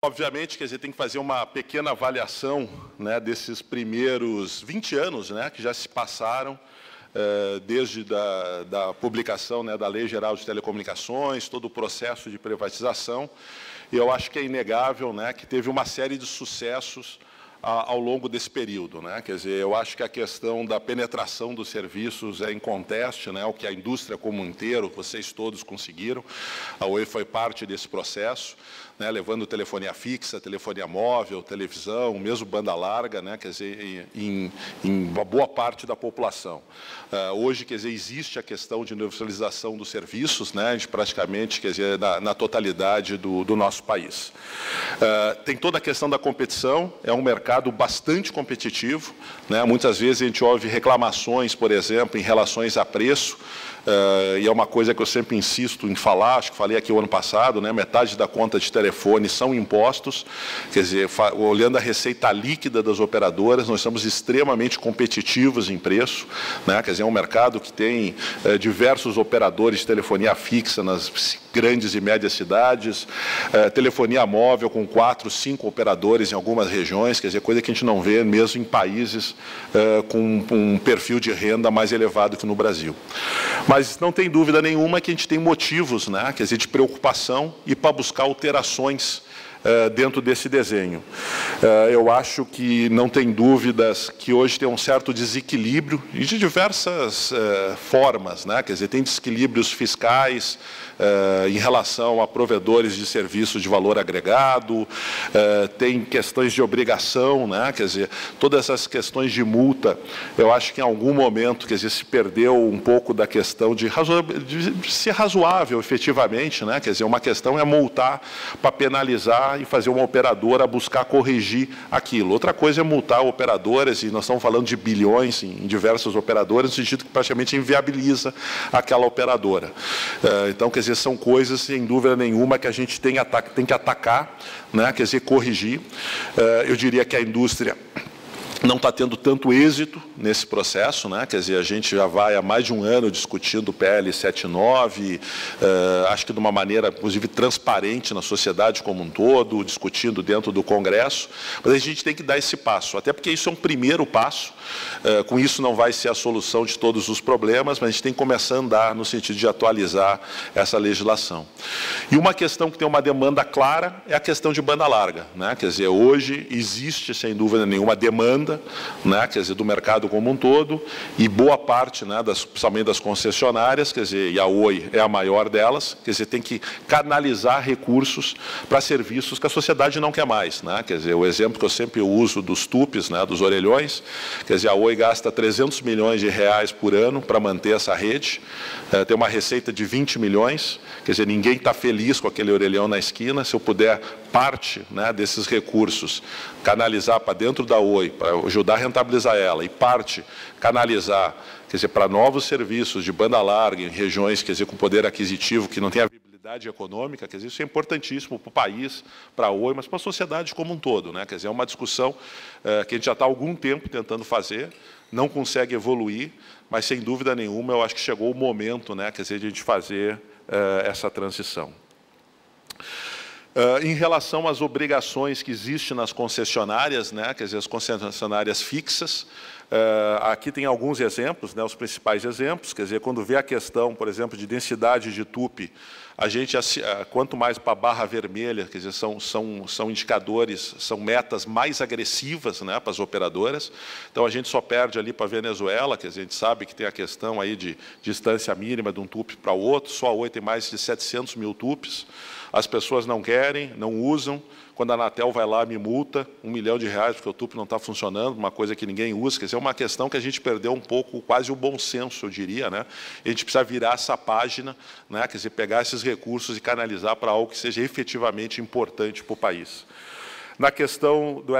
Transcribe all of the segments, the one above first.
Obviamente, a gente tem que fazer uma pequena avaliação né, desses primeiros 20 anos né, que já se passaram eh, desde da, da publicação né, da Lei Geral de Telecomunicações, todo o processo de privatização. E eu acho que é inegável né, que teve uma série de sucessos a, ao longo desse período. Né? Quer dizer, eu acho que a questão da penetração dos serviços é inconteste, né? o que a indústria como inteiro, vocês todos conseguiram. A Oi foi parte desse processo né, levando telefonia fixa, telefonia móvel, televisão, mesmo banda larga, né, quer dizer, em, em boa parte da população. Uh, hoje, quer dizer, existe a questão de universalização dos serviços, né, praticamente, quer dizer, na, na totalidade do, do, nosso país. Uh, tem toda a questão da competição, é um mercado bastante competitivo, né, muitas vezes a gente ouve reclamações, por exemplo, em relações a preço, Uh, e é uma coisa que eu sempre insisto em falar, acho que falei aqui o ano passado, né, metade da conta de telefone são impostos, quer dizer, olhando a receita líquida das operadoras, nós somos extremamente competitivos em preço, né, quer dizer, é um mercado que tem uh, diversos operadores de telefonia fixa nas grandes e médias cidades, eh, telefonia móvel com quatro, cinco operadores em algumas regiões, quer dizer, coisa que a gente não vê mesmo em países eh, com um perfil de renda mais elevado que no Brasil. Mas não tem dúvida nenhuma que a gente tem motivos, né, quer dizer, de preocupação e para buscar alterações eh, dentro desse desenho. Eu acho que não tem dúvidas que hoje tem um certo desequilíbrio e de diversas formas, né? quer dizer, tem desequilíbrios fiscais, eh, em relação a provedores de serviços de valor agregado, eh, tem questões de obrigação, né? quer dizer, todas essas questões de multa, eu acho que em algum momento, quer dizer, se perdeu um pouco da questão de, razo... de ser razoável efetivamente, né? quer dizer, uma questão é multar para penalizar e fazer uma operadora buscar corrigir aquilo. Outra coisa é multar operadoras, e nós estamos falando de bilhões em diversas operadoras, no sentido que praticamente inviabiliza aquela operadora. Eh, então, quer dizer, dizer, são coisas, sem dúvida nenhuma, que a gente tem, ataca, tem que atacar, né? quer dizer, corrigir. Eh, eu diria que a indústria não está tendo tanto êxito nesse processo, né? quer dizer, a gente já vai há mais de um ano discutindo o PL 79, uh, acho que de uma maneira, inclusive, transparente na sociedade como um todo, discutindo dentro do Congresso, mas a gente tem que dar esse passo, até porque isso é um primeiro passo, uh, com isso não vai ser a solução de todos os problemas, mas a gente tem que começar a andar no sentido de atualizar essa legislação. E uma questão que tem uma demanda clara é a questão de banda larga, né? quer dizer, hoje existe, sem dúvida nenhuma, demanda, né? quer dizer, do mercado mercado como um todo e boa parte, né, das, principalmente das concessionárias, quer dizer, e a Oi é a maior delas, quer dizer, tem que canalizar recursos para serviços que a sociedade não quer mais. Né? Quer dizer, o exemplo que eu sempre uso dos tupes, né, dos orelhões, quer dizer, a Oi gasta 300 milhões de reais por ano para manter essa rede, é, tem uma receita de 20 milhões, quer dizer, ninguém está feliz com aquele orelhão na esquina, se eu puder parte né, desses recursos canalizar para dentro da OI, para ajudar a rentabilizar ela, e parte canalizar, quer dizer, para novos serviços de banda larga em regiões, quer dizer, com poder aquisitivo que não tem a viabilidade econômica, quer dizer, isso é importantíssimo para o país, para a OI, mas para a sociedade como um todo. Né? Quer dizer, é uma discussão eh, que a gente já está há algum tempo tentando fazer, não consegue evoluir, mas sem dúvida nenhuma eu acho que chegou o momento, né, quer dizer, de a gente fazer eh, essa transição. Uh, em relação às obrigações que existem nas concessionárias, né, quer dizer, as concessionárias fixas, eh, aqui tem alguns exemplos, né, os principais exemplos, quer dizer, quando vê a questão, por exemplo, de densidade de tupi, a gente, eh, quanto mais para a barra vermelha, quer dizer, são, são, são indicadores, são metas mais agressivas né, para as operadoras, então a gente só perde ali para a Venezuela, quer dizer, a gente sabe que tem a questão aí de, distância mínima de um tupi para o outro, só a Oi tem mais de 700 mil tupis, as pessoas não querem, não usam, quando a Anatel vai lá, me multa um milhão de reais porque o TUP não está funcionando, uma coisa que ninguém usa. Quer dizer, é uma questão que a gente perdeu um pouco, quase o bom senso, eu diria. Né? A gente precisa virar essa página, né? quer dizer, pegar esses recursos e canalizar para algo que seja efetivamente importante para o país. Na questão do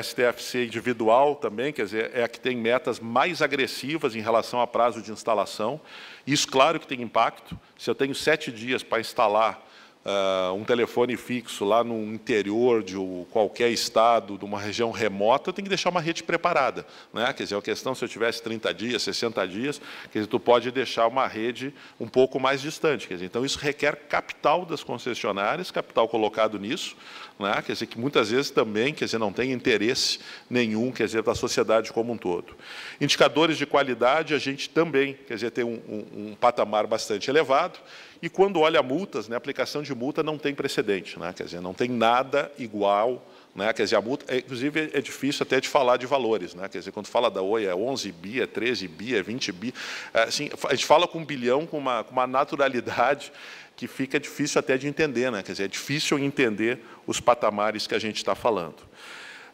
STFC eh, individual também, quer dizer, é a que tem metas mais agressivas em relação a prazo de instalação. Isso, claro que tem impacto. Se eu tenho sete dias para instalar uh, um telefone fixo lá no interior de qualquer estado, de uma região remota, tem que deixar uma rede preparada. Né? Quer dizer, é a questão, se eu tivesse 30 dias, 60 dias, quer dizer, tu pode deixar uma rede um pouco mais distante. Quer dizer, então, isso requer capital das concessionárias, capital colocado nisso, né? quer dizer, que muitas vezes também quer dizer, não tem interesse nenhum quer dizer, da sociedade como um todo. Indicadores de qualidade, a gente também quer dizer, tem um, um, um patamar bastante elevado, e quando olha multas, né, aplicação de multa não tem precedente, né, quer dizer, não tem nada igual. Né, quer dizer, a multa, é, inclusive, é difícil até de falar de valores. Né, quer dizer, quando fala da OI, é 11 bi, é 13 bi, é 20 bi. É, assim, a gente fala com um bilhão com uma, com uma naturalidade que fica difícil até de entender. Né, quer dizer, é difícil entender os patamares que a gente está falando.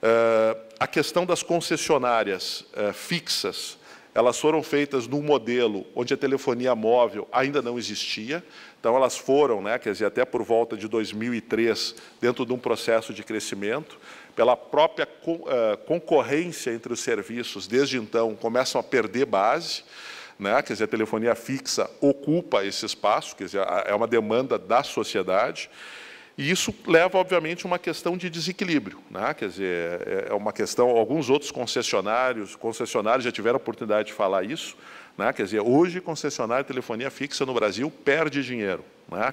Uh, a questão das concessionárias uh, fixas elas foram feitas num modelo onde a telefonia móvel ainda não existia, então elas foram, né, quer dizer, até por volta de 2003, dentro de um processo de crescimento, pela própria eh, concorrência entre os serviços, desde então, começam a perder base, né? quer dizer, a telefonia fixa ocupa esse espaço, quer dizer, é uma demanda da sociedade, e isso leva, obviamente, a uma questão de desequilíbrio. Né? Quer dizer, é, é uma questão. Alguns outros concessionários, concessionários já tiveram a oportunidade de falar isso. Né? Quer dizer, hoje, concessionário de telefonia fixa no Brasil perde dinheiro.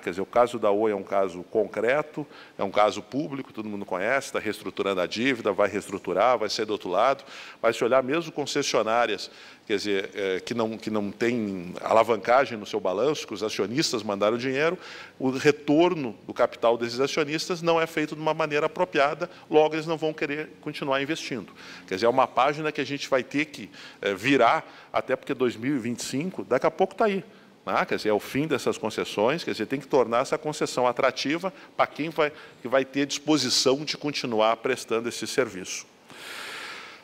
Quer dizer, o caso da Oi é um caso concreto, é um caso público, todo mundo conhece, está reestruturando a dívida, vai reestruturar, vai ser do outro lado, mas se olhar mesmo concessionárias, quer dizer, é, que, não, que não tem alavancagem no seu balanço, que os acionistas mandaram dinheiro, o retorno do capital desses acionistas não é feito de uma maneira apropriada, logo eles não vão querer continuar investindo. Quer dizer, é uma página que a gente vai ter que é, virar, até porque 2025, daqui a pouco está aí. Ah, quer dizer, é o fim dessas concessões, quer dizer, tem que tornar essa concessão atrativa para quem vai, que vai ter disposição de continuar prestando esse serviço.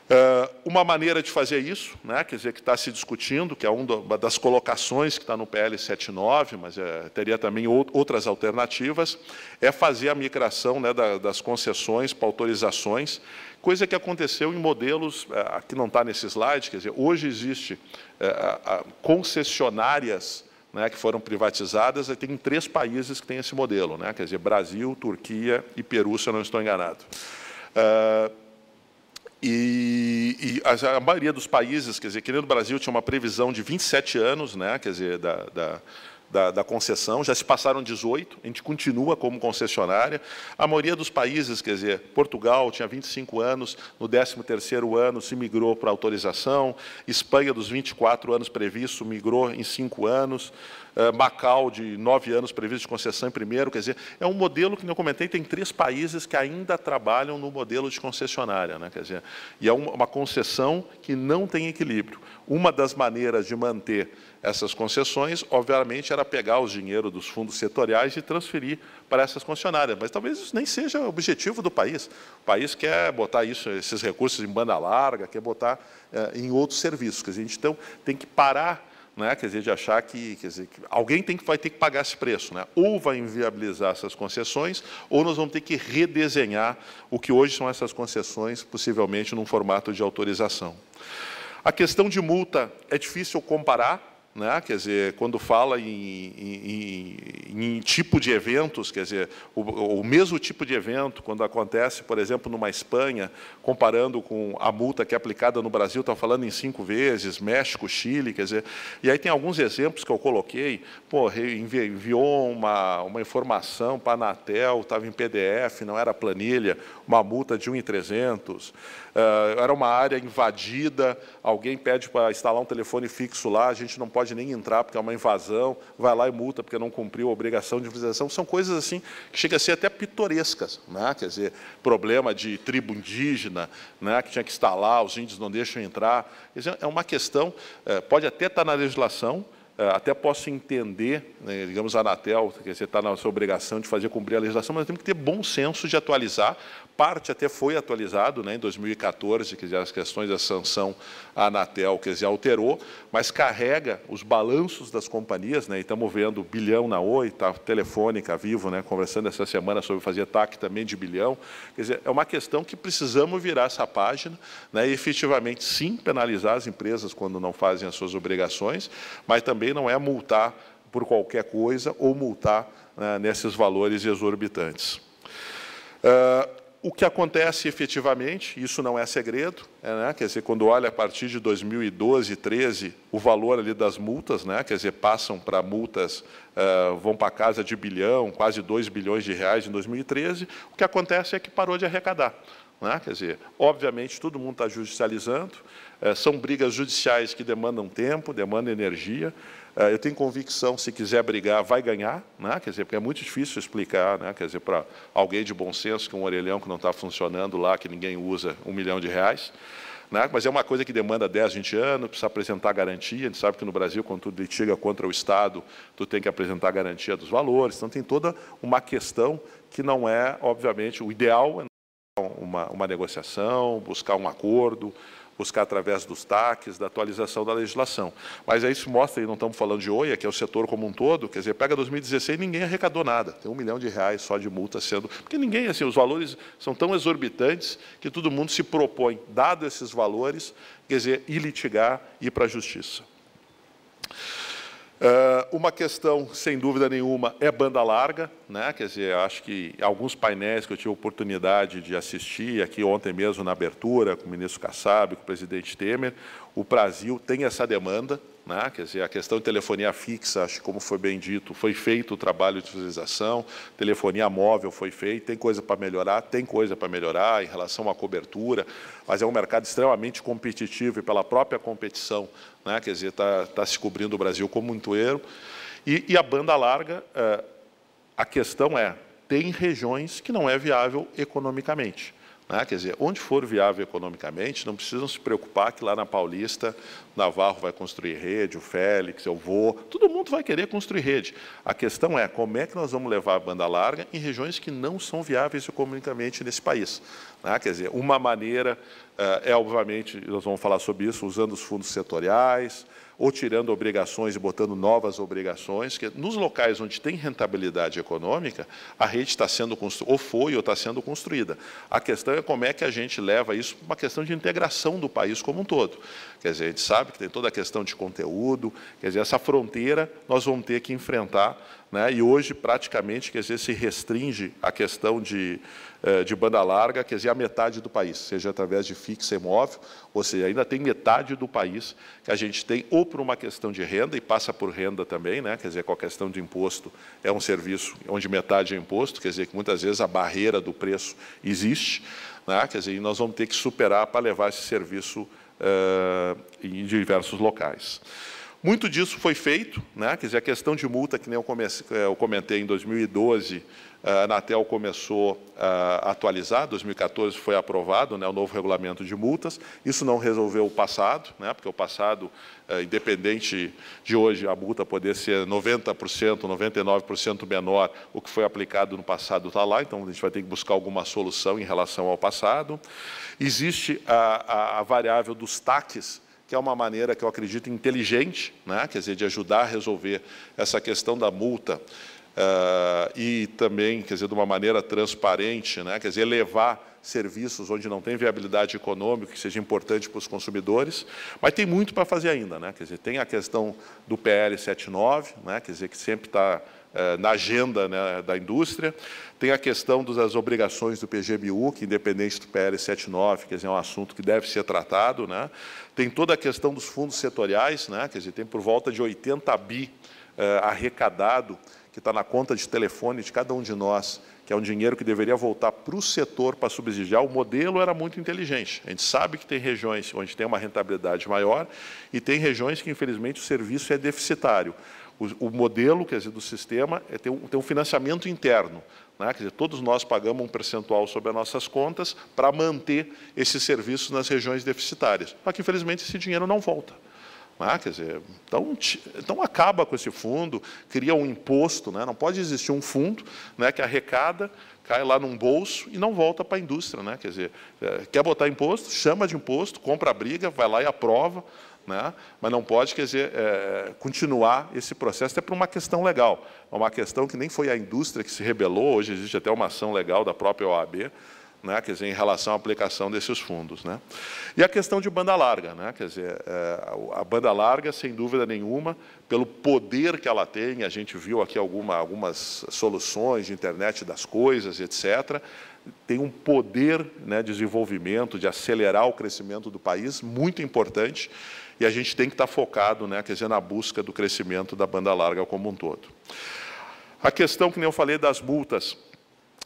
Uh, uma maneira de fazer isso, né, quer dizer, que está se discutindo, que é uma das colocações que está no PL 79, mas é, teria também outras alternativas, é fazer a migração né, da, das concessões para autorizações, coisa que aconteceu em modelos, eh, que não está nesse slide, quer dizer, hoje existe concessionárias né, que foram privatizadas, tem três países que têm esse modelo, né, quer dizer, Brasil, Turquia e Peru, se eu não estou enganado. Uh, e, e, a, maioria dos países, quer dizer, que no Brasil tinha uma previsão de 27 anos, né, quer dizer, da, da da, da, concessão, já se passaram 18, a gente continua como concessionária. A maioria dos países, quer dizer, Portugal tinha 25 anos, no 13º ano se migrou para autorização, Espanha dos 24 anos previsto migrou em 5 anos, eh, Macau de 9 anos previsto de concessão em primeiro, quer dizer, é um modelo que, como eu comentei, tem três países que ainda trabalham no modelo de concessionária, né, quer dizer, e é uma concessão que não tem equilíbrio. Uma das maneiras de manter essas concessões, obviamente, era pegar o dinheiro dos fundos setoriais e transferir para essas concessionárias. Mas talvez isso nem seja o objetivo do país. O país quer botar isso, esses recursos em banda larga, quer botar eh, em outros serviços. Quer dizer, a gente então, tem que parar né, quer dizer, de achar que, quer dizer, que alguém tem que, vai ter que pagar esse preço. Né? Ou vai inviabilizar essas concessões, ou nós vamos ter que redesenhar o que hoje são essas concessões, possivelmente num formato de autorização. A questão de multa é difícil comparar, né? Quer dizer, quando fala em, em, em, tipo de eventos, quer dizer, o, o, mesmo tipo de evento, quando acontece, por exemplo, numa Espanha, comparando com a multa que é aplicada no Brasil, está falando em cinco vezes, México, Chile, quer dizer, e aí tem alguns exemplos que eu coloquei, pô, enviou uma, uma informação para a Anatel, estava em PDF, não era planilha, uma multa de 1,300, uh, eh, era uma área invadida, alguém pede para instalar um telefone fixo lá, a gente não pode pode nem entrar porque é uma invasão, vai lá e multa porque não cumpriu a obrigação de fiscalização. São coisas assim que chega a ser até pitorescas, né? quer dizer, problema de tribo indígena, né? que tinha que instalar, os índios não deixam entrar. Dizer, é uma questão, eh, pode até estar tá na legislação, eh, até posso entender, né, digamos, a Anatel, que você está na sua obrigação de fazer cumprir a legislação, mas temos que ter bom senso de atualizar. Parte até foi atualizado né, em 2014, que as questões da sanção a Anatel, quer dizer, alterou, mas carrega os balanços das companhias, né, e estamos vendo bilhão na Oi, tá, Telefônica, Vivo, né, conversando essa semana sobre fazer TAC também de bilhão, quer dizer, é uma questão que precisamos virar essa página, né, e efetivamente, sim, penalizar as empresas quando não fazem as suas obrigações, mas também não é multar por qualquer coisa ou multar né, nesses valores exorbitantes. Uh, o que acontece efetivamente, isso não é segredo, é, né? quer dizer, quando olha a partir de 2012, 13, o valor ali das multas, né? quer dizer, passam para multas, uh, vão para casa de bilhão, quase 2 bilhões de reais em 2013, o que acontece é que parou de arrecadar. Né? Quer dizer, obviamente, todo mundo está judicializando, uh, são brigas judiciais que demandam tempo, demandam energia, ah, eu tenho convicção, se quiser brigar, vai ganhar, né? quer dizer, porque é muito difícil explicar, né? quer dizer, para alguém de bom senso, com um orelhão que não está funcionando lá, que ninguém usa, um milhão de reais. Né? Mas é uma coisa que demanda 10, 20 anos, precisa apresentar garantia. A gente sabe que no Brasil, quando tu litiga contra o Estado, tu tem que apresentar garantia dos valores. Então, tem toda uma questão que não é, obviamente, o ideal é uma, uma negociação, buscar um acordo, buscar através dos TACs, da atualização da legislação. Mas é isso mostra, e não estamos falando de OIA, que é o setor como um todo, quer dizer, pega 2016 ninguém arrecadou nada, tem um milhão de reais só de multa sendo, porque ninguém, assim, os valores são tão exorbitantes que todo mundo se propõe, dado esses valores, quer dizer, ir litigar, ir para a justiça. Uh, uma questão, sem dúvida nenhuma, é banda larga. Né? Quer dizer, acho que alguns painéis que eu tive oportunidade de assistir, aqui ontem mesmo na abertura, com o ministro Kassab, com o presidente Temer, o Brasil tem essa demanda. Né? Quer dizer, a questão de telefonia fixa, acho que como foi bem dito, foi feito o trabalho de utilização, telefonia móvel foi feito, tem coisa para melhorar, tem coisa para melhorar em relação à cobertura, mas é um mercado extremamente competitivo e pela própria competição, né? quer dizer, está tá se cobrindo o Brasil como um inteiro. E, e, a banda larga, eh, a questão é, tem regiões que não é viável economicamente. Né? Quer dizer, onde for viável economicamente, não precisam se preocupar que lá na Paulista o Navarro vai construir rede, o Félix, eu vou, todo mundo vai querer construir rede. A questão é como é que nós vamos levar a banda larga em regiões que não são viáveis economicamente nesse país. Né? Quer dizer, uma maneira eh, é, obviamente, nós vamos falar sobre isso, usando os fundos setoriais, ou tirando obrigações e botando novas obrigações, que nos locais onde tem rentabilidade econômica, a rede está sendo construída, ou foi, ou está sendo construída. A questão é como é que a gente leva isso para uma questão de integração do país como um todo. Quer dizer, a gente sabe que tem toda a questão de conteúdo, quer dizer, essa fronteira nós vamos ter que enfrentar, né? e hoje praticamente, quer dizer, se restringe a questão de eh, de banda larga, quer dizer, a metade do país, seja através de fixa e móvel, ou seja, ainda tem metade do país que a gente tem ou por uma questão de renda, e passa por renda também, né? quer dizer, com a questão de imposto, é um serviço onde metade é imposto, quer dizer, que muitas vezes a barreira do preço existe, né? quer dizer, e nós vamos ter que superar para levar esse serviço uh, em diversos locais. Muito disso foi feito, né? quer dizer, a questão de multa, que nem eu, eh, eu comentei em 2012, eh, a Anatel começou a atualizar, 2014 foi aprovado né, o novo regulamento de multas, isso não resolveu o passado, né, porque o passado, eh, independente de hoje, a multa poder ser 90%, 99% menor, o que foi aplicado no passado está lá, então a gente vai ter que buscar alguma solução em relação ao passado. Existe a, a, a variável dos taques, que é uma maneira que eu acredito inteligente, né? quer dizer, de ajudar a resolver essa questão da multa. Uh, e também, quer dizer, de uma maneira transparente, né? quer dizer, levar serviços onde não tem viabilidade econômica, que seja importante para os consumidores, mas tem muito para fazer ainda, né? quer dizer, tem a questão do PL 79, né? quer dizer, que sempre está eh, na agenda né, da indústria. Tem a questão das obrigações do PGBU, que independente do PL 79, quer dizer, é um assunto que deve ser tratado. Né? Tem toda a questão dos fundos setoriais, né? quer dizer, tem por volta de 80 bi eh, arrecadado, que está na conta de telefone de cada um de nós, que é um dinheiro que deveria voltar para o setor para subsidiar. O modelo era muito inteligente. A gente sabe que tem regiões onde tem uma rentabilidade maior e tem regiões que, infelizmente, o serviço é deficitário. O, o modelo quer dizer, do sistema é ter um, ter um financiamento interno. Né? Quer dizer, todos nós pagamos um percentual sobre as nossas contas para manter esses serviços nas regiões deficitárias. só que, infelizmente, esse dinheiro não volta. Ah, quer dizer, então, então acaba com esse fundo, cria um imposto, né? não pode existir um fundo né, que arrecada, cai lá num bolso e não volta para a indústria. Né? Quer dizer, eh, quer botar imposto, chama de imposto, compra a briga, vai lá e aprova né? mas não pode, quer dizer, é, é, continuar esse processo até por uma questão legal, é uma questão que nem foi a indústria que se rebelou, hoje existe até uma ação legal da própria OAB, né, quer dizer, em relação à aplicação desses fundos. Né. E a questão de banda larga, né, quer dizer, é, a banda larga, sem dúvida nenhuma, pelo poder que ela tem, a gente viu aqui alguma, algumas soluções de internet das coisas, etc., tem um poder né, de desenvolvimento, de acelerar o crescimento do país, muito importante, e a gente tem que estar tá focado, né, quer dizer, na busca do crescimento da banda larga como um todo. A questão, que nem eu falei, das multas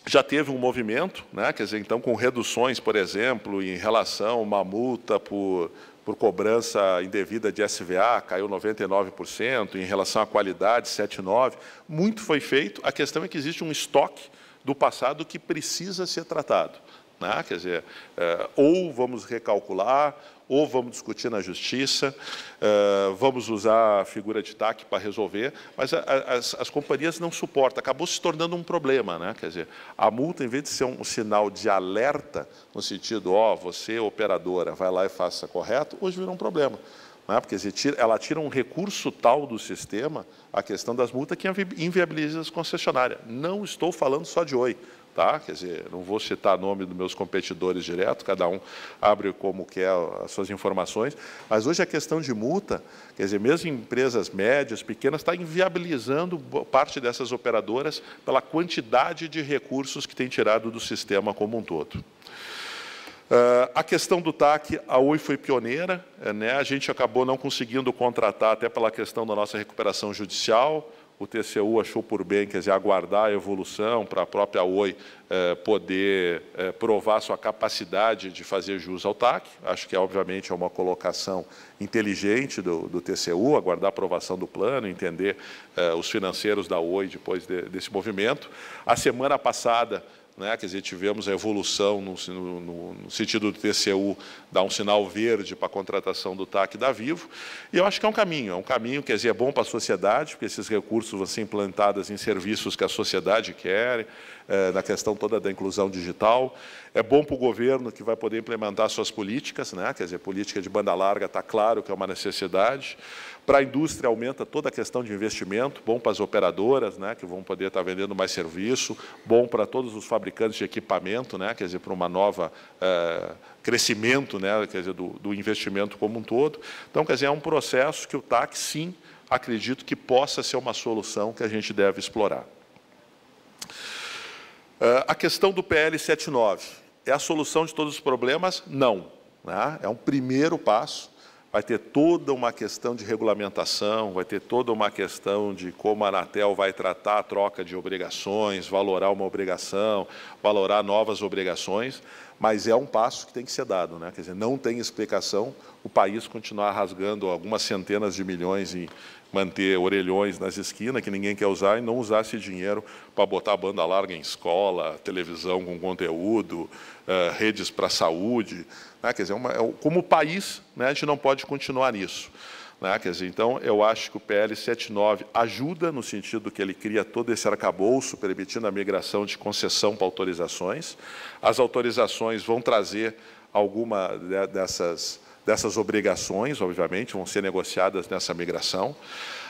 já teve um movimento, né? quer dizer, então, com reduções, por exemplo, em relação a uma multa por, por cobrança indevida de SVA, caiu 99%, em relação à qualidade, 7,9%. Muito foi feito, a questão é que existe um estoque do passado que precisa ser tratado. Né? Quer dizer, é, ou vamos recalcular, ou vamos discutir na justiça, eh, vamos usar a figura de TAC para resolver, mas as, as companhias não suportam, acabou se tornando um problema. Né? Quer dizer, a multa, em vez de ser um, sinal de alerta, no sentido, ó, oh, você, operadora, vai lá e faça correto, hoje virou um problema. Né? Porque ela tira um recurso tal do sistema, a questão das multas, que inviabiliza as concessionárias. Não estou falando só de oi tá? quer dizer, não vou citar o nome dos meus competidores direto, cada um abre como quer as suas informações, mas hoje a questão de multa, quer dizer, mesmo empresas médias, pequenas, está inviabilizando parte dessas operadoras pela quantidade de recursos que tem tirado do sistema como um todo. Uh, a questão do TAC, a Oi foi pioneira, eh, né? a gente acabou não conseguindo contratar, até pela questão da nossa recuperação judicial, o TCU achou por bem, quer dizer, aguardar a evolução para a própria Oi eh, poder eh, provar sua capacidade de fazer jus ao TAC. Acho que, obviamente, é uma colocação inteligente do, do TCU, aguardar a aprovação do plano, entender eh, os financeiros da Oi depois de, desse movimento. A semana passada, né? quer dizer, tivemos a evolução no, no, no sentido do TCU dar um sinal verde para a contratação do TAC da Vivo, e eu acho que é um caminho, é um caminho, quer dizer, é bom para a sociedade, porque esses recursos vão ser implantados em serviços que a sociedade quer, eh, na questão toda da inclusão digital. É bom para o governo que vai poder implementar suas políticas, né? quer dizer, política de banda larga está claro que é uma necessidade. Para a indústria aumenta toda a questão de investimento, bom para as operadoras, né? que vão poder estar tá vendendo mais serviço, bom para todos os fabricantes de equipamento, né? quer dizer, para uma nova eh, crescimento né? quer dizer, do, do investimento como um todo. Então, quer dizer, é um processo que o TAC, sim, acredito que possa ser uma solução que a gente deve explorar. Ah, a questão do PL 79 é a solução de todos os problemas? Não. Né? É um primeiro passo. Vai ter toda uma questão de regulamentação, vai ter toda uma questão de como a Anatel vai tratar a troca de obrigações, valorar uma obrigação, valorar novas obrigações mas é um passo que tem que ser dado. Né? Quer dizer, não tem explicação o país continuar rasgando algumas centenas de milhões em manter orelhões nas esquinas que ninguém quer usar e não usar esse dinheiro para botar banda larga em escola, televisão com conteúdo, eh, redes para a saúde. Né? Quer dizer, é é como país, né, a gente não pode continuar nisso. Né? Quer dizer, então, eu acho que o PL 79 ajuda no sentido que ele cria todo esse arcabouço permitindo a migração de concessão para autorizações. As autorizações vão trazer alguma dessas, dessas obrigações, obviamente, vão ser negociadas nessa migração.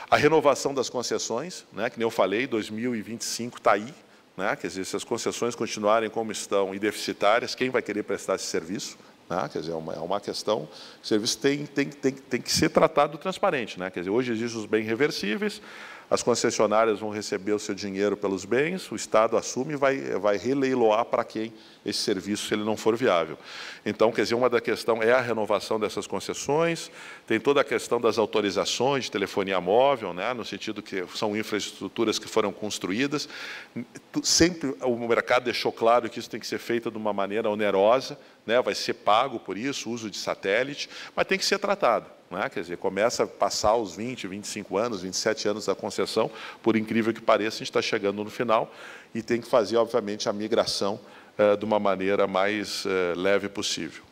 A renovação das concessões, né, que nem eu falei, 2025 está aí, né? quer dizer, se as concessões continuarem como estão e deficitárias, quem vai querer prestar esse serviço? Né? Quer dizer, é uma, é uma questão que o serviço tem, tem, tem, tem que ser tratado transparente. Né? Quer dizer, hoje existem os bens reversíveis, as concessionárias vão receber o seu dinheiro pelos bens, o Estado assume e vai, vai releiloar para quem esse serviço, se ele não for viável. Então, quer dizer, uma da questão é a renovação dessas concessões, tem toda a questão das autorizações de telefonia móvel, né, no sentido que são infraestruturas que foram construídas. Sempre o mercado deixou claro que isso tem que ser feito de uma maneira onerosa, né, vai ser pago por isso, uso de satélite, mas tem que ser tratado. Né? Quer dizer, começa a passar os 20, 25 anos, 27 anos da concessão, por incrível que pareça, a gente está chegando no final e tem que fazer, obviamente, a migração eh, de uma maneira mais eh, leve possível.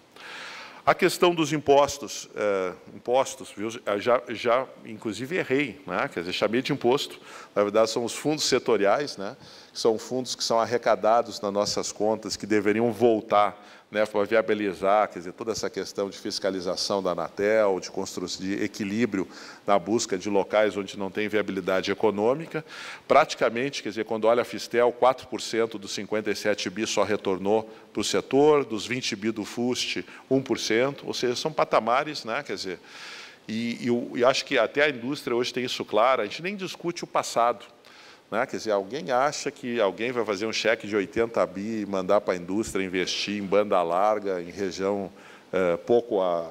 A questão dos impostos, eh, impostos, viu? Já, já inclusive errei, né? quer dizer, chamei de imposto, na verdade são os fundos setoriais, né? são fundos que são arrecadados nas nossas contas, que deveriam voltar né, para viabilizar quer dizer, toda essa questão de fiscalização da Anatel, de, de equilíbrio na busca de locais onde não tem viabilidade econômica. Praticamente, quer dizer, quando olha a Fistel, 4% dos 57 bi só retornou para o setor, dos 20 bi do FUST, 1%, ou seja, são patamares, né, quer dizer, e, e, e acho que até a indústria hoje tem isso claro, a gente nem discute o passado, né? Quer dizer, alguém acha que alguém vai fazer um cheque de 80 bi e mandar para a indústria investir em banda larga, em região eh, pouco a,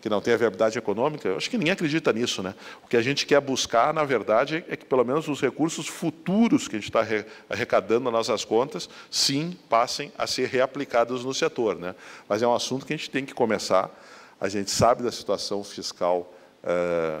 que não tem a viabilidade econômica? Eu acho que ninguém acredita nisso. Né? O que a gente quer buscar, na verdade, é que pelo menos os recursos futuros que a gente está arrecadando nas nossas contas, sim, passem a ser reaplicados no setor. Né? Mas é um assunto que a gente tem que começar. A gente sabe da situação fiscal eh,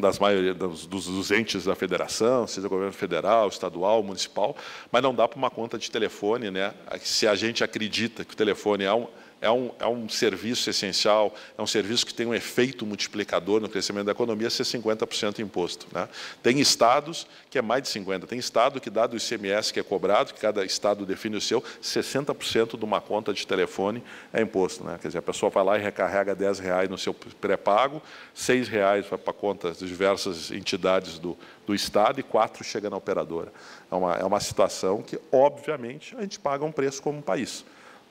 das maioria dos, dos, entes da federação, seja governo federal, estadual, municipal, mas não dá para uma conta de telefone, né? Se a gente acredita que o telefone é um, é um, é um serviço essencial, é um serviço que tem um efeito multiplicador no crescimento da economia, ser 50% imposto. Né? Tem estados que é mais de 50%, tem estado que dá do ICMS que é cobrado, que cada estado define o seu, 60% de uma conta de telefone é imposto. Né? Quer dizer, a pessoa vai lá e recarrega 10 reais no seu pré-pago, 6 reais vai para contas de diversas entidades do, do Estado e quatro chega na operadora. É uma, é uma situação que, obviamente, a gente paga um preço como um país.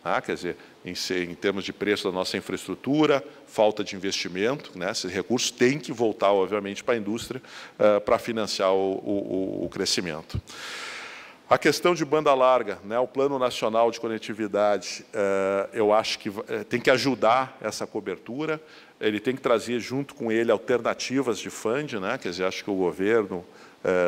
Ah, quer dizer, em, em, termos de preço da nossa infraestrutura, falta de investimento, né? esses recursos têm que voltar, obviamente, para a indústria uh, para financiar o, o, o, crescimento. A questão de banda larga, né? o Plano Nacional de Conectividade, uh, eu acho que eh, tem que ajudar essa cobertura, ele tem que trazer junto com ele alternativas de fundo, né? quer dizer, acho que o governo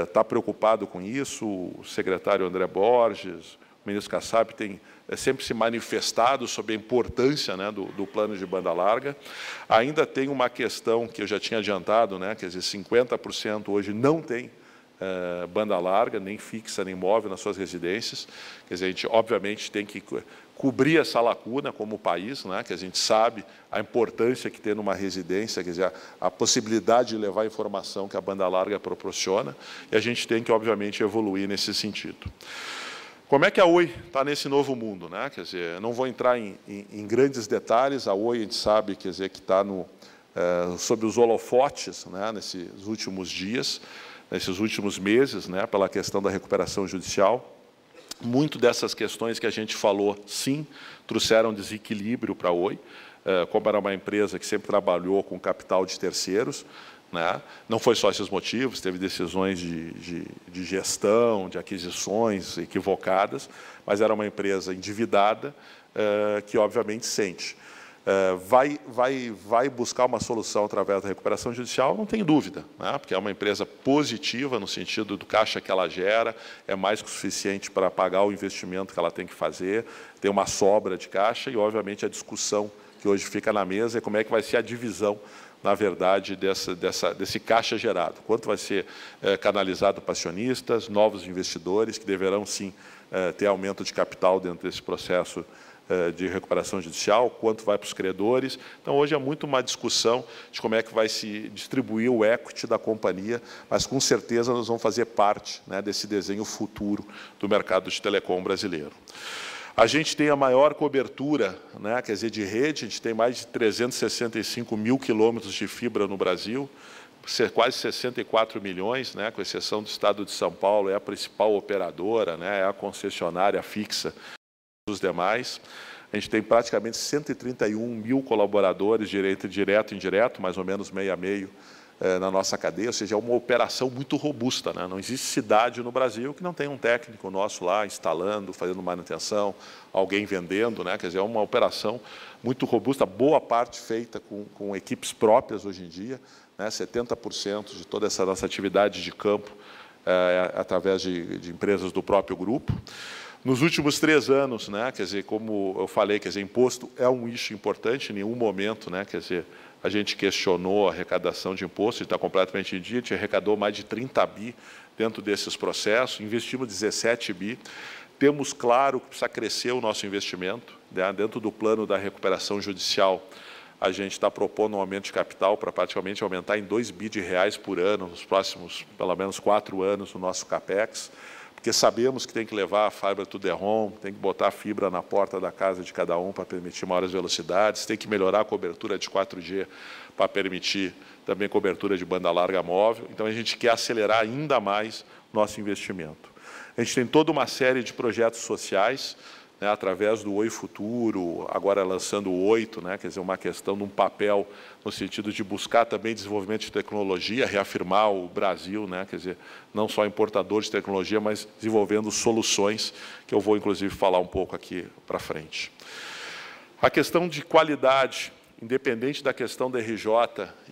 está uh, preocupado com isso, o secretário André Borges, o ministro Kassab tem é sempre se manifestado sobre a importância né, do, do, plano de banda larga. Ainda tem uma questão que eu já tinha adiantado, né, quer dizer, 50% hoje não tem eh, banda larga, nem fixa, nem móvel nas suas residências. Quer dizer, a gente, obviamente, tem que cobrir essa lacuna como país, né, que a gente sabe a importância que tem numa residência, quer dizer, a, a, possibilidade de levar a informação que a banda larga proporciona, e a gente tem que, obviamente, evoluir nesse sentido. Como é que a Oi está nesse novo mundo? Né? Quer dizer, não vou entrar em, em, em, grandes detalhes, a Oi a gente sabe quer dizer, que está é, eh, sob os holofotes né, nesses últimos dias, nesses últimos meses, né, pela questão da recuperação judicial. Muito dessas questões que a gente falou, sim, trouxeram desequilíbrio para a Oi, é, como era uma empresa que sempre trabalhou com capital de terceiros, né? Não foi só esses motivos, teve decisões de, de, de gestão, de aquisições equivocadas, mas era uma empresa endividada eh, que, obviamente, sente. Eh, vai, vai, vai buscar uma solução através da recuperação judicial? Não tem dúvida, né? porque é uma empresa positiva no sentido do caixa que ela gera, é mais que suficiente para pagar o investimento que ela tem que fazer, tem uma sobra de caixa e, obviamente, a discussão que hoje fica na mesa é como é que vai ser a divisão na verdade, dessa, dessa, desse caixa gerado. Quanto vai ser é, canalizado para acionistas, novos investidores, que deverão, sim, é, ter aumento de capital dentro desse processo é, de recuperação judicial, quanto vai para os credores. Então, hoje é muito uma discussão de como é que vai se distribuir o equity da companhia, mas, com certeza, nós vamos fazer parte né, desse desenho futuro do mercado de telecom brasileiro. A gente tem a maior cobertura, né, quer dizer, de rede, a gente tem mais de 365 mil quilômetros de fibra no Brasil, quase 64 milhões, né, com exceção do estado de São Paulo, é a principal operadora, né, é a concessionária fixa dos demais. A gente tem praticamente 131 mil colaboradores, direito direto e indireto, mais ou menos meio a meio, eh, na nossa cadeia, ou seja, é uma operação muito robusta. Né? Não existe cidade no Brasil que não tenha um técnico nosso lá instalando, fazendo manutenção, alguém vendendo. Né? Quer dizer, é uma operação muito robusta, boa parte feita com, com equipes próprias hoje em dia. Né? 70% de toda essa nossa atividade de campo eh, é, através de, de empresas do próprio grupo. Nos últimos três anos, né, quer dizer, como eu falei, quer dizer, imposto é um eixo importante, em nenhum momento, né, quer dizer, a gente questionou a arrecadação de imposto, está completamente em dia, a gente arrecadou mais de 30 bi dentro desses processos, investimos 17 bi. Temos claro que precisa crescer o nosso investimento. Né? Dentro do plano da recuperação judicial, a gente está propondo um aumento de capital para praticamente aumentar em 2 bi de reais por ano, nos próximos, pelo menos, quatro anos, o nosso CAPEX porque sabemos que tem que levar a fibra to the home, tem que botar a fibra na porta da casa de cada um para permitir maiores velocidades, tem que melhorar a cobertura de 4G para permitir também cobertura de banda larga móvel. Então, a gente quer acelerar ainda mais nosso investimento. A gente tem toda uma série de projetos sociais né, através do Oi Futuro, agora lançando o Oito, né, quer dizer, uma questão de um papel no sentido de buscar também desenvolvimento de tecnologia, reafirmar o Brasil, né, quer dizer, não só importador de tecnologia, mas desenvolvendo soluções, que eu vou, inclusive, falar um pouco aqui para frente. A questão de qualidade, independente da questão da RJ,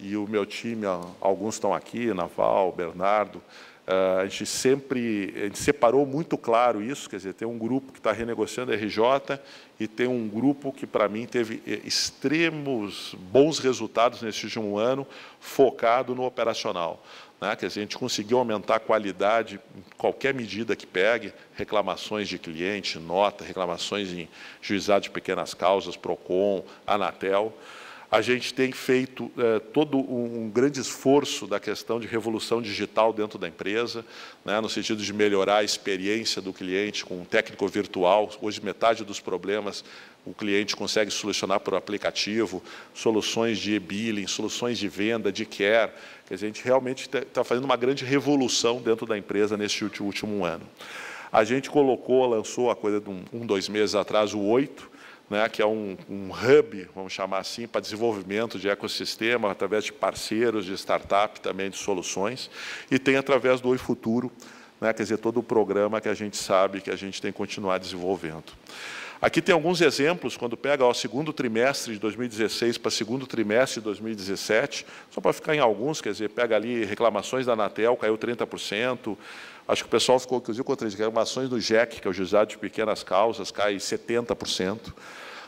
e o meu time, alguns estão aqui, Naval, Bernardo, ah, a gente sempre a gente separou muito claro isso, quer dizer, tem um grupo que está renegociando a RJ e tem um grupo que, para mim, teve eh, extremos bons resultados nesse último ano, focado no operacional. Né? Quer dizer, a gente conseguiu aumentar a qualidade em qualquer medida que pegue, reclamações de cliente, nota, reclamações em juizado de pequenas causas, PROCON, Anatel. A gente tem feito é, todo um, um, grande esforço da questão de revolução digital dentro da empresa, né, no sentido de melhorar a experiência do cliente com um técnico virtual. Hoje, metade dos problemas o cliente consegue solucionar por aplicativo, soluções de e-billing, soluções de venda, de care. Quer a gente realmente está tá fazendo uma grande revolução dentro da empresa neste último ano. A gente colocou, lançou a coisa de um, um dois meses atrás, o 8, né, que é um, um hub, vamos chamar assim, para desenvolvimento de ecossistema, através de parceiros, de startup também, de soluções, e tem através do Oi Futuro, né, quer dizer, todo o programa que a gente sabe que a gente tem que continuar desenvolvendo. Aqui tem alguns exemplos, quando pega o segundo trimestre de 2016 para segundo trimestre de 2017, só para ficar em alguns, quer dizer, pega ali reclamações da Anatel, caiu 30%, Acho que o pessoal ficou, inclusive, contra reclamações do JEC, que é o Juizado de Pequenas Causas, cai 70%.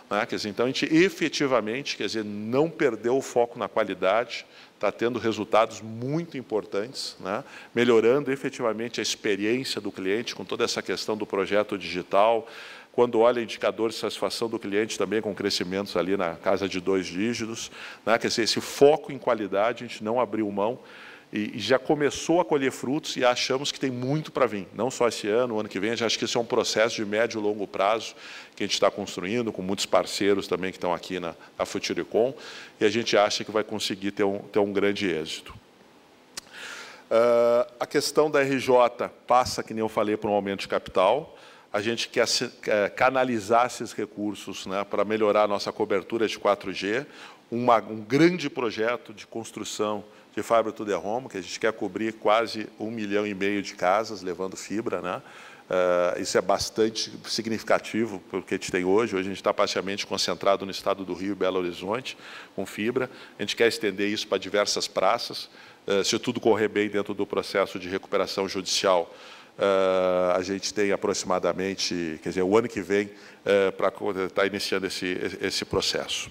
Né? Quer dizer, então, a gente efetivamente quer dizer, não perdeu o foco na qualidade, está tendo resultados muito importantes, né? melhorando efetivamente a experiência do cliente com toda essa questão do projeto digital, quando olha indicadores de satisfação do cliente também com crescimentos ali na casa de dois dígitos. Né? Quer dizer, esse foco em qualidade a gente não abriu mão e, e já começou a colher frutos e achamos que tem muito para vir, não só esse ano, o ano que vem, já acho que esse é um processo de médio e longo prazo que a gente está construindo, com muitos parceiros também que estão aqui na, na Futuricom, e a gente acha que vai conseguir ter um, ter um grande êxito. Uh, a questão da RJ passa, que nem eu falei, por um aumento de capital, a gente quer canalizar esses recursos né, para melhorar a nossa cobertura de 4G, Uma, um grande projeto de construção de fibra to the home, que a gente quer cobrir quase um milhão e meio de casas levando fibra, né? Uh, isso é bastante significativo porque a gente tem hoje. Hoje a gente está parcialmente concentrado no estado do Rio e Belo Horizonte, com fibra. A gente quer estender isso para diversas praças. Uh, se tudo correr bem dentro do processo de recuperação judicial, uh, a gente tem aproximadamente, quer dizer, o ano que vem, para estar tá iniciando esse, esse processo.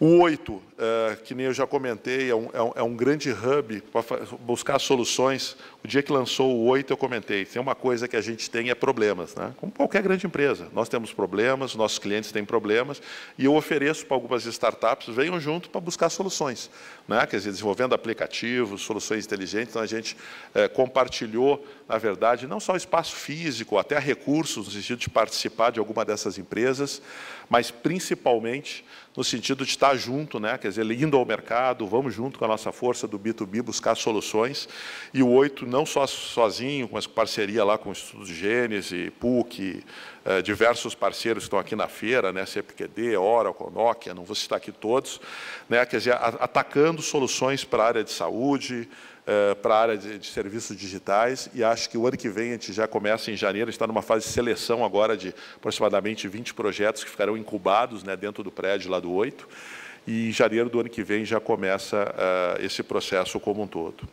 O 8, eh, que nem eu já comentei, é um, é um é grande hub para buscar soluções o dia que lançou o 8, eu comentei, tem uma coisa que a gente tem é problemas, né? como qualquer grande empresa. Nós temos problemas, nossos clientes têm problemas, e eu ofereço para algumas startups, venham junto para buscar soluções. Né? Quer dizer, desenvolvendo aplicativos, soluções inteligentes, então a gente é, compartilhou, na verdade, não só o espaço físico, até recursos, no sentido de participar de alguma dessas empresas, mas principalmente no sentido de estar junto, né? quer dizer, indo ao mercado, vamos junto com a nossa força do B2B buscar soluções, e o 8 não só sozinho, mas com parceria lá com o Instituto de Gênese, PUC, eh, diversos parceiros que estão aqui na feira, né, CPQD, Oracle, Nokia, não vou citar aqui todos, né, quer dizer, atacando soluções para a área de saúde, eh, para a área de, de, serviços digitais, e acho que o ano que vem a gente já começa em janeiro, está numa fase de seleção agora de aproximadamente 20 projetos que ficarão incubados né, dentro do prédio lá do 8, e em janeiro do ano que vem já começa eh, esse processo como um todo.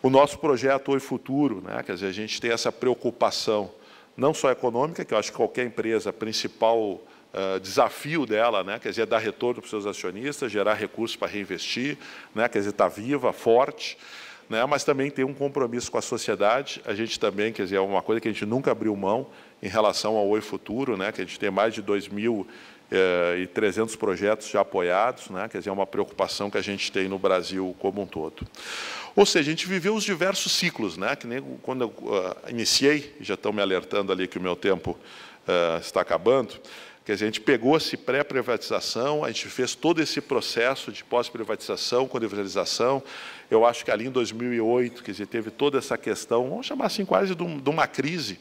O nosso projeto Oi Futuro, né? quer dizer, a gente tem essa preocupação não só econômica, que eu acho que qualquer empresa, principal Uh, desafio dela, né? quer dizer, é dar retorno para os seus acionistas, gerar recursos para reinvestir, né? quer dizer, estar tá viva, forte, né? mas também tem um compromisso com a sociedade. A gente também, quer dizer, é uma coisa que a gente nunca abriu mão em relação ao Oi Futuro, né? que a gente tem mais de 2 mil eh, e 300 projetos já apoiados, né? quer dizer, é uma preocupação que a gente tem no Brasil como um todo. Ou seja, a gente viveu os diversos ciclos, né? que nem quando eu eh, iniciei, já estão me alertando ali que o meu tempo eh, está acabando, Quer dizer, a gente pegou-se pré-privatização, a gente fez todo esse processo de pós-privatização, liberalização. Eu acho que ali em 2008, quer dizer, teve toda essa questão, vamos chamar assim, quase de uma crise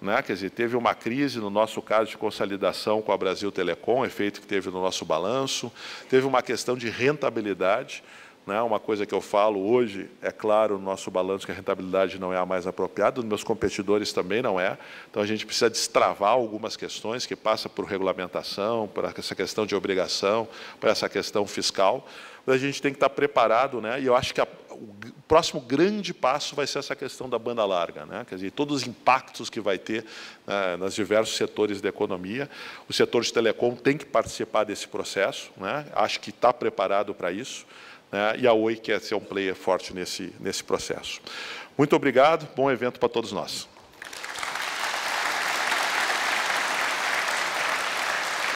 né? Quer dizer, teve uma crise, no nosso caso, de consolidação com a Brasil Telecom, efeito que teve no nosso balanço, teve uma questão de rentabilidade. Né? Uma coisa que eu falo hoje, é claro, no nosso balanço que a rentabilidade não é a mais apropriada, dos meus competidores também não é. Então a gente precisa destravar algumas questões que passa por regulamentação, por essa questão de obrigação, por essa questão fiscal. a gente tem que estar preparado, né? E eu acho que a, o próximo grande passo vai ser essa questão da banda larga, né? quer dizer, todos os impactos que vai ter né, nos diversos setores da economia. O setor de telecom tem que participar desse processo, né? acho que está preparado para isso, né? e a Oi quer ser um player forte nesse, nesse processo. Muito obrigado, bom evento para todos nós.